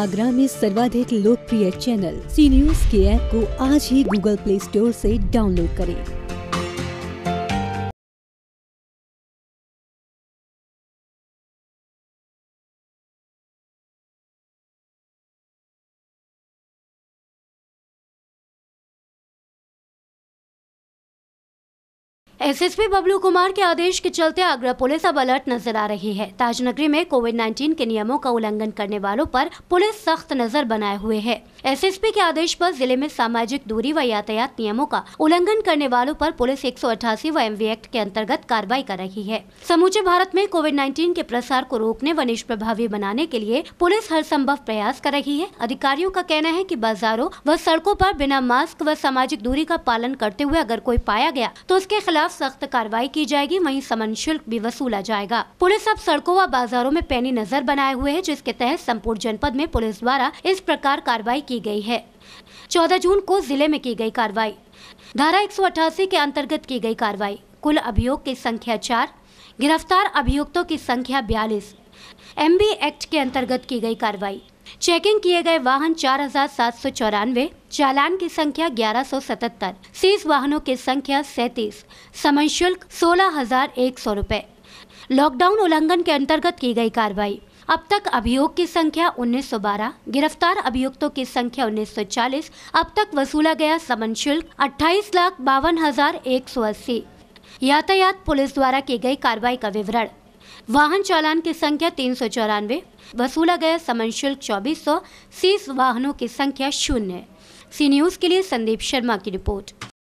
आगरा में सर्वाधिक लोकप्रिय चैनल सी न्यूज के ऐप को आज ही गूगल प्ले स्टोर से डाउनलोड करें एसएसपी बबलू कुमार के आदेश के चलते आगरा पुलिस अब अलर्ट नजर आ रही है ताजनगरी में कोविड 19 के नियमों का उल्लंघन करने वालों पर पुलिस सख्त नजर बनाए हुए है एसएसपी के आदेश पर जिले में सामाजिक दूरी व यातायात नियमों का उल्लंघन करने वालों पर पुलिस एक व एम एक्ट के अंतर्गत कार्रवाई कर रही है समूचे भारत में कोविड नाइन्टीन के प्रसार को रोकने व निष्प्रभावी बनाने के लिए पुलिस हर संभव प्रयास कर रही है अधिकारियों का कहना है की बाजारों व सड़कों आरोप बिना मास्क व सामाजिक दूरी का पालन करते हुए अगर कोई पाया गया तो उसके खिलाफ खिलाफ सख्त कार्रवाई की जाएगी वहीं समन शुल्क भी वसूला जाएगा पुलिस अब सड़कों व बाजारों में पैनी नजर बनाए हुए है जिसके तहत संपूर्ण जनपद में पुलिस द्वारा इस प्रकार कार्रवाई की गयी है चौदह जून को जिले में की गयी कार्रवाई धारा एक के अंतर्गत की गयी कार्रवाई कुल अभियोग की संख्या चार गिरफ्तार अभियुक्तों की संख्या बयालीस एम एक्ट के अंतर्गत की गई कार्रवाई चेकिंग किए गए वाहन चार हजार सात सौ चौरानवे चालान की संख्या ग्यारह सौ सतहत्तर सीज वाहनों की संख्या सैतीस समय शुल्क सोलह हजार एक सौ रूपए लॉकडाउन उल्लंघन के अंतर्गत की गई कार्रवाई अब तक अभियोग की संख्या 1912, गिरफ्तार अभियुक्तों की संख्या 1940, अब तक वसूला गया समन शुल्क अट्ठाईस लाख बावन हजार एक सौ अस्सी यातायात पुलिस द्वारा की गई कार्रवाई का विवरण वाहन चालान की संख्या तीन सौ चौरानवे वसूला गया समन शुल्क चौबीस सौ सीस वाहनों की संख्या शून्य सी न्यूज़ के लिए संदीप शर्मा की रिपोर्ट